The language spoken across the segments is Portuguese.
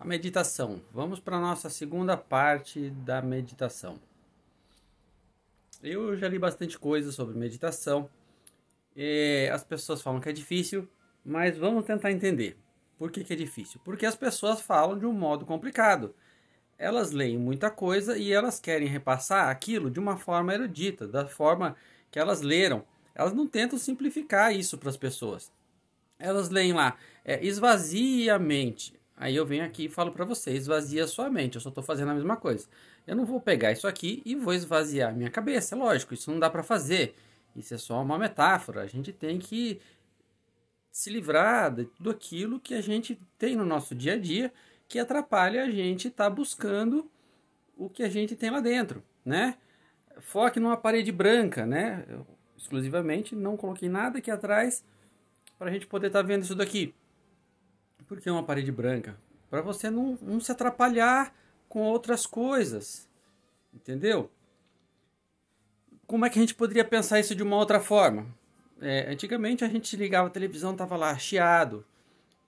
a meditação. Vamos para a nossa segunda parte da meditação. Eu já li bastante coisa sobre meditação. É, as pessoas falam que é difícil, mas vamos tentar entender por que, que é difícil. Porque as pessoas falam de um modo complicado. Elas leem muita coisa e elas querem repassar aquilo de uma forma erudita, da forma que elas leram. Elas não tentam simplificar isso para as pessoas. Elas leem lá, é, esvazie a mente Aí eu venho aqui e falo para você, esvazia sua mente, eu só estou fazendo a mesma coisa. Eu não vou pegar isso aqui e vou esvaziar a minha cabeça, é lógico, isso não dá para fazer. Isso é só uma metáfora, a gente tem que se livrar de tudo aquilo que a gente tem no nosso dia a dia que atrapalha a gente estar tá buscando o que a gente tem lá dentro, né? Foque numa parede branca, né? Eu, exclusivamente, não coloquei nada aqui atrás para a gente poder estar tá vendo isso daqui. Por que uma parede branca? Para você não, não se atrapalhar com outras coisas. Entendeu? Como é que a gente poderia pensar isso de uma outra forma? É, antigamente a gente ligava a televisão, tava lá chiado.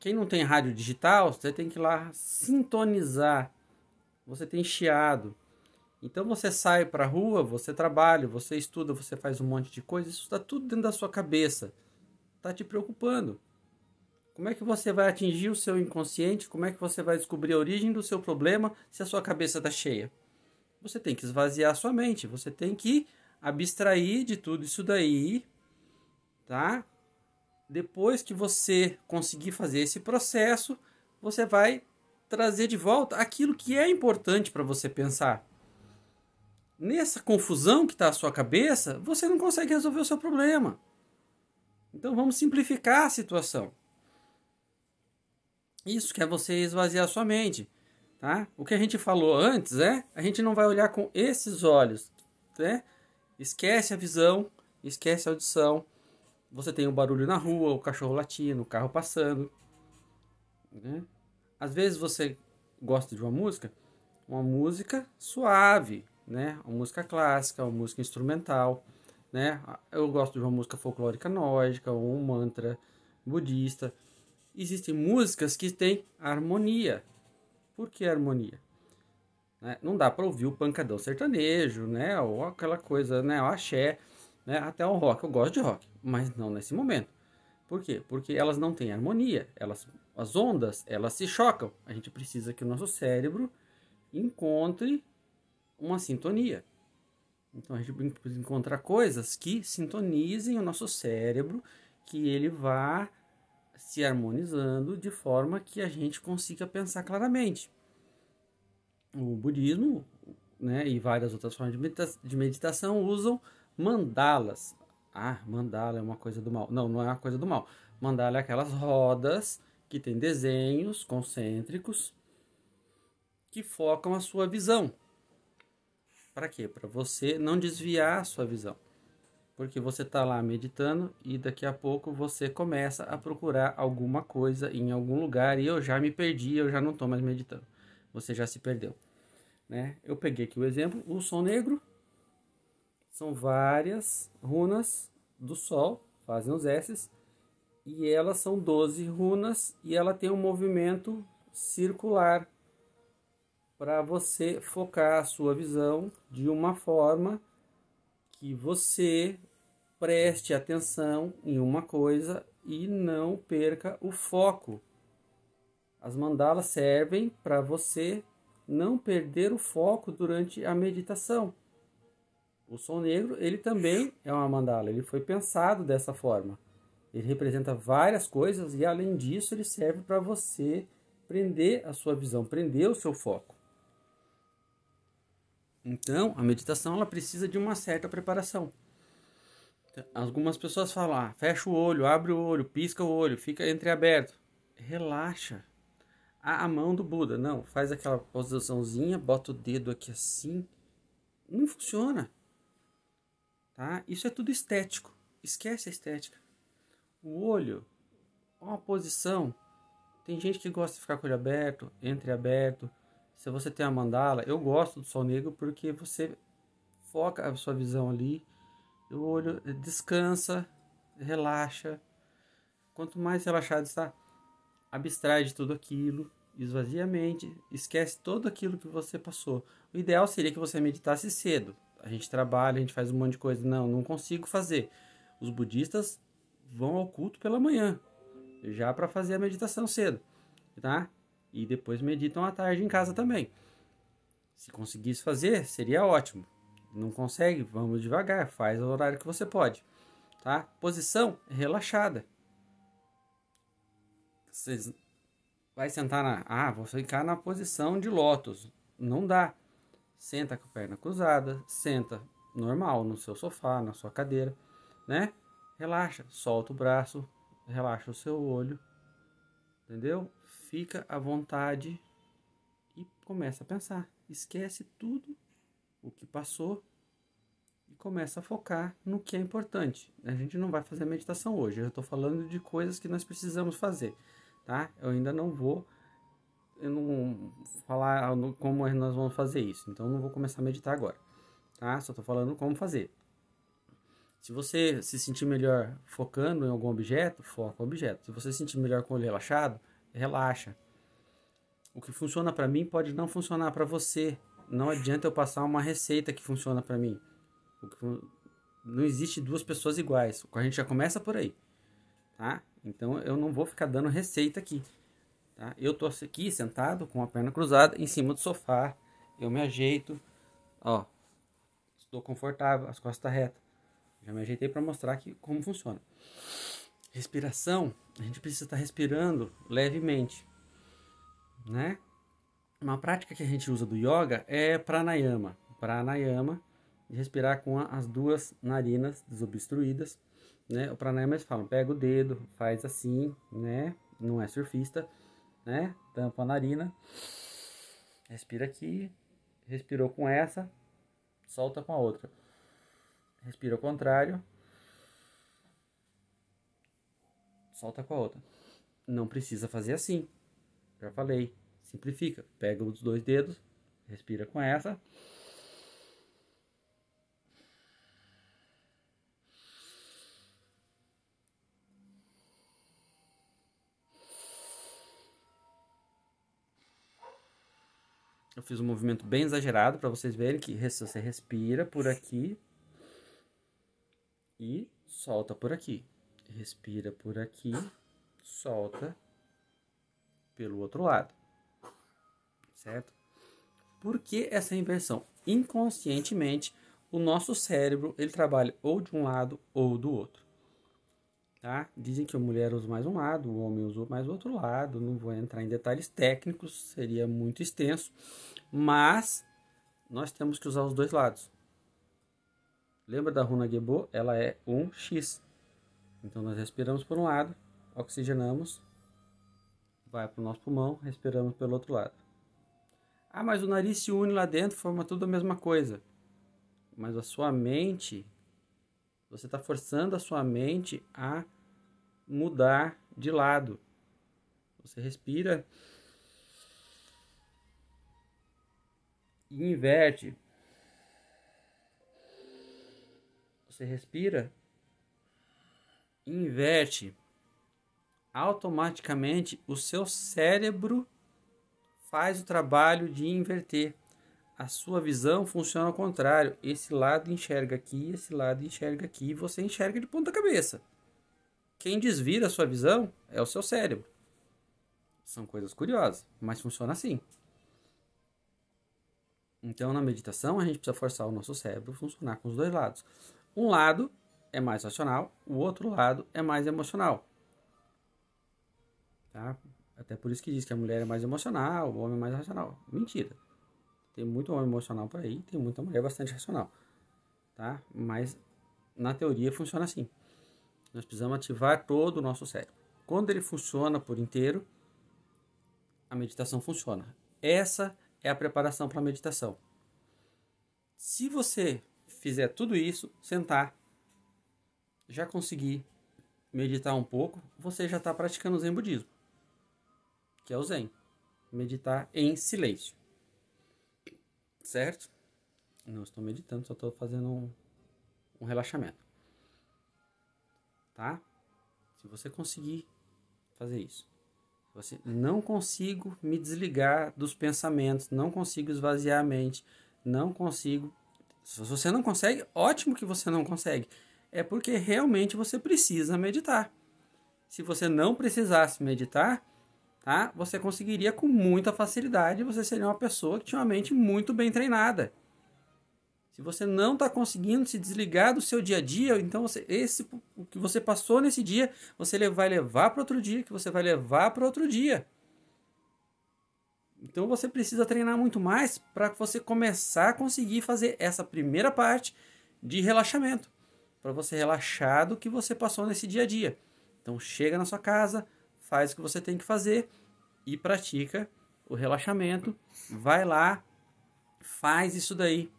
Quem não tem rádio digital, você tem que ir lá sintonizar. Você tem chiado. Então você sai para a rua, você trabalha, você estuda, você faz um monte de coisa, isso está tudo dentro da sua cabeça. Está te preocupando. Como é que você vai atingir o seu inconsciente? Como é que você vai descobrir a origem do seu problema se a sua cabeça está cheia? Você tem que esvaziar a sua mente, você tem que abstrair de tudo isso daí, tá? Depois que você conseguir fazer esse processo, você vai trazer de volta aquilo que é importante para você pensar. Nessa confusão que está a sua cabeça, você não consegue resolver o seu problema. Então vamos simplificar a situação. Isso que é você esvaziar sua mente, tá? O que a gente falou antes é, a gente não vai olhar com esses olhos, né? Esquece a visão, esquece a audição. Você tem o um barulho na rua, o cachorro latindo, o carro passando, né? Às vezes você gosta de uma música, uma música suave, né? Uma música clássica, uma música instrumental, né? Eu gosto de uma música folclórica nórdica, ou um mantra budista existem músicas que têm harmonia. Por que harmonia? Né? Não dá para ouvir o pancadão sertanejo, né? Ou aquela coisa, né? O axé, né? Até o rock. Eu gosto de rock, mas não nesse momento. Por quê? Porque elas não têm harmonia. Elas, as ondas, elas se chocam. A gente precisa que o nosso cérebro encontre uma sintonia. Então a gente precisa encontrar coisas que sintonizem o nosso cérebro, que ele vá se harmonizando de forma que a gente consiga pensar claramente. O budismo né, e várias outras formas de, medita de meditação usam mandalas. Ah, mandala é uma coisa do mal. Não, não é uma coisa do mal. Mandala é aquelas rodas que tem desenhos concêntricos que focam a sua visão. Para quê? Para você não desviar a sua visão. Porque você está lá meditando e daqui a pouco você começa a procurar alguma coisa em algum lugar e eu já me perdi, eu já não estou mais meditando. Você já se perdeu. Né? Eu peguei aqui o exemplo, o som negro. São várias runas do sol, fazem os S's, e elas são 12 runas e ela tem um movimento circular para você focar a sua visão de uma forma que você preste atenção em uma coisa e não perca o foco. As mandalas servem para você não perder o foco durante a meditação. O som negro, ele também é uma mandala, ele foi pensado dessa forma. Ele representa várias coisas e além disso ele serve para você prender a sua visão, prender o seu foco. Então, a meditação ela precisa de uma certa preparação. Algumas pessoas falam: ah, fecha o olho, abre o olho, pisca o olho, fica entreaberto. Relaxa. A, a mão do Buda, não, faz aquela posiçãozinha, bota o dedo aqui assim. Não funciona. Tá? Isso é tudo estético. Esquece a estética. O olho, uma posição. Tem gente que gosta de ficar com o olho aberto, entreaberto. Se você tem a mandala, eu gosto do sol negro porque você foca a sua visão ali o olho descansa, relaxa. Quanto mais relaxado está, abstrai de tudo aquilo, esvazia a mente, esquece tudo aquilo que você passou. O ideal seria que você meditasse cedo. A gente trabalha, a gente faz um monte de coisa. Não, não consigo fazer. Os budistas vão ao culto pela manhã, já para fazer a meditação cedo, tá? E depois meditam à tarde em casa também. Se conseguisse fazer, seria ótimo não consegue, vamos devagar, faz o horário que você pode, tá? Posição relaxada. Você vai sentar na, ah, vou ficar na posição de lótus, não dá. Senta com a perna cruzada, senta normal no seu sofá, na sua cadeira, né? Relaxa, solta o braço, relaxa o seu olho, entendeu? Fica à vontade e começa a pensar. Esquece tudo passou e começa a focar no que é importante. A gente não vai fazer meditação hoje, eu estou falando de coisas que nós precisamos fazer, tá? Eu ainda não vou eu não falar como nós vamos fazer isso, então não vou começar a meditar agora, tá? Só estou falando como fazer. Se você se sentir melhor focando em algum objeto, foca o objeto. Se você se sentir melhor com o olho relaxado, relaxa. O que funciona para mim pode não funcionar para você não adianta eu passar uma receita que funciona para mim. Não existe duas pessoas iguais. A gente já começa por aí, tá? Então eu não vou ficar dando receita aqui, tá? Eu tô aqui sentado com a perna cruzada em cima do sofá, eu me ajeito, ó. Estou confortável, as costas tá Já me ajeitei para mostrar que como funciona. Respiração, a gente precisa estar tá respirando levemente, né? uma prática que a gente usa do yoga é pranayama. Pranayama, respirar com as duas narinas desobstruídas, né? O pranayama eles falam, pega o dedo, faz assim, né? Não é surfista, né? Tampa a narina, respira aqui, respirou com essa, solta com a outra. Respira ao contrário, solta com a outra. Não precisa fazer assim, já falei. Simplifica. Pega os dois dedos, respira com essa. Eu fiz um movimento bem exagerado para vocês verem que você respira por aqui e solta por aqui. Respira por aqui, solta pelo outro lado certo? Por que essa inversão? Inconscientemente, o nosso cérebro ele trabalha ou de um lado ou do outro. Tá? Dizem que a mulher usa mais um lado, o homem usa mais o outro lado. Não vou entrar em detalhes técnicos, seria muito extenso, mas nós temos que usar os dois lados. Lembra da runa Gebo? Ela é um x Então nós respiramos por um lado, oxigenamos, vai para o nosso pulmão, respiramos pelo outro lado. Ah, mas o nariz se une lá dentro, forma tudo a mesma coisa. Mas a sua mente, você está forçando a sua mente a mudar de lado. Você respira e inverte. Você respira e inverte. Automaticamente o seu cérebro faz o trabalho de inverter. A sua visão funciona ao contrário. Esse lado enxerga aqui, esse lado enxerga aqui, e você enxerga de ponta cabeça. Quem desvira a sua visão é o seu cérebro. São coisas curiosas, mas funciona assim. Então, na meditação, a gente precisa forçar o nosso cérebro a funcionar com os dois lados. Um lado é mais racional, o outro lado é mais emocional. Tá? Até por isso que diz que a mulher é mais emocional, o homem é mais racional. Mentira. Tem muito homem emocional por aí, tem muita mulher bastante racional. Tá? Mas na teoria funciona assim. Nós precisamos ativar todo o nosso cérebro. Quando ele funciona por inteiro, a meditação funciona. Essa é a preparação para a meditação. Se você fizer tudo isso, sentar, já conseguir meditar um pouco, você já está praticando o Zen Budismo que é o Zen. Meditar em silêncio. Certo? Não estou meditando, só estou fazendo um, um relaxamento. Tá? Se você conseguir fazer isso. Você não consigo me desligar dos pensamentos, não consigo esvaziar a mente, não consigo. Se você não consegue, ótimo que você não consegue. É porque realmente você precisa meditar. Se você não precisasse meditar, tá? Você conseguiria com muita facilidade, você seria uma pessoa que tinha uma mente muito bem treinada. Se você não está conseguindo se desligar do seu dia a dia, então você, esse, o que você passou nesse dia, você vai levar para outro dia, que você vai levar para outro dia. Então você precisa treinar muito mais para você começar a conseguir fazer essa primeira parte de relaxamento. Para você relaxar do que você passou nesse dia a dia. Então chega na sua casa, faz o que você tem que fazer e pratica o relaxamento. Vai lá, faz isso daí.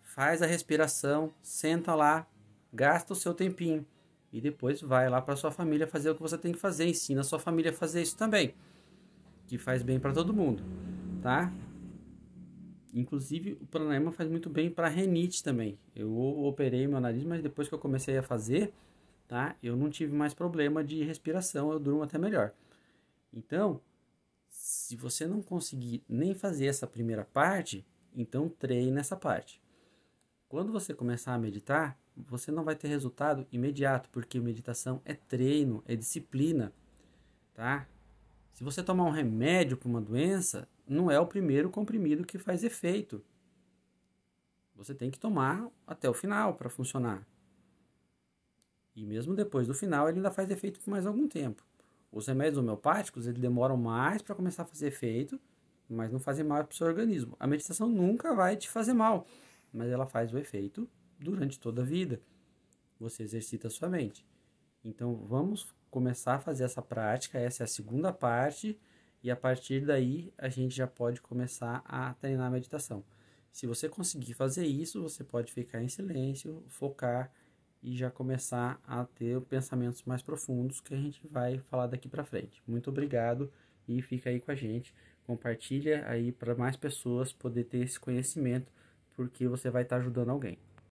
Faz a respiração, senta lá, gasta o seu tempinho e depois vai lá para sua família fazer o que você tem que fazer, ensina a sua família a fazer isso também, que faz bem para todo mundo, tá? Inclusive, o pranayama faz muito bem para renite também. Eu operei meu nariz, mas depois que eu comecei a fazer, tá? Eu não tive mais problema de respiração, eu durmo até melhor. Então, se você não conseguir nem fazer essa primeira parte, então treine essa parte. Quando você começar a meditar, você não vai ter resultado imediato, porque meditação é treino, é disciplina, tá? Se você tomar um remédio para uma doença, não é o primeiro comprimido que faz efeito. Você tem que tomar até o final para funcionar. E mesmo depois do final, ele ainda faz efeito por mais algum tempo. Os remédios homeopáticos, eles demoram mais para começar a fazer efeito, mas não fazem mal para o seu organismo. A meditação nunca vai te fazer mal, mas ela faz o efeito durante toda a vida. Você exercita a sua mente. Então, vamos começar a fazer essa prática. Essa é a segunda parte. E a partir daí, a gente já pode começar a treinar a meditação. Se você conseguir fazer isso, você pode ficar em silêncio, focar e já começar a ter pensamentos mais profundos que a gente vai falar daqui para frente. Muito obrigado e fica aí com a gente. Compartilha aí para mais pessoas poder ter esse conhecimento, porque você vai estar tá ajudando alguém.